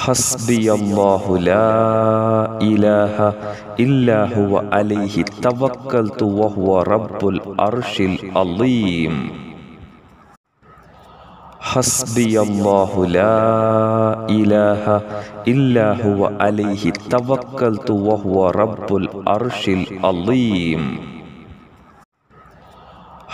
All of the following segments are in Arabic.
حسبي الله لا إله إلا هو عليه توكلت وهو رب الأرش العظيم حسبي الله لا إله إلا هو عليه توكلت وهو رب الأرش العظيم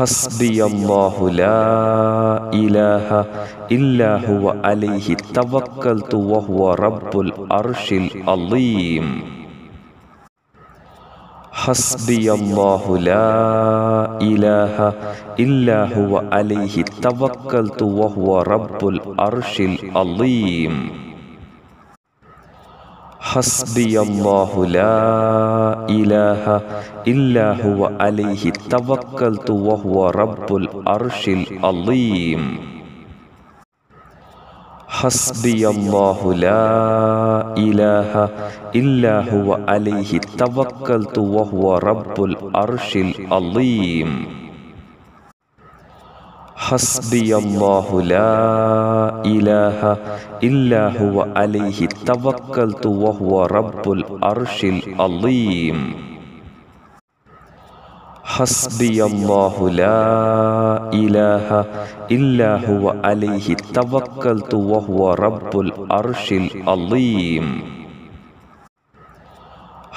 حسبي الله لا إله إلا هو عليه توكلت وهو رب الأرش العظيم حسبي الله لا إله إلا هو عليه توكلت وهو رب الأرش العظيم حسبي الله لا إله إلا هو عليه توكلت وهو رب الأرش العظيم حسبي الله لا إله إلا هو عليه توكلت وهو رب الأرش العظيم حسبي الله لا إله إلا هو عليه توكلت وهو رب الأرش العظيم حسبي الله لا إله إلا هو عليه توكلت وهو رب الأرش العظيم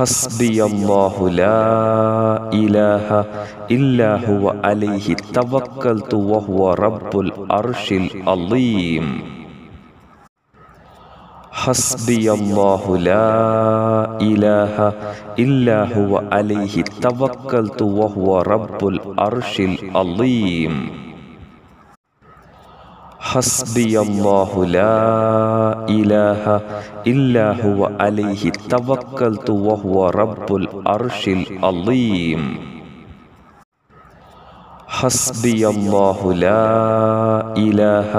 حسبي الله لا إله إلا هو عليه توكلت وهو رب الأرش العظيم حسبي الله لا إله إلا هو عليه توكلت وهو رب الأرش العظيم حسبي الله لا إله إلا هو عليه توكلت وهو رب الأرش العظيم حسبي الله لا إله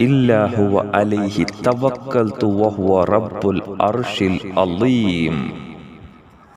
إلا هو عليه توكلت وهو رب الأرش العظيم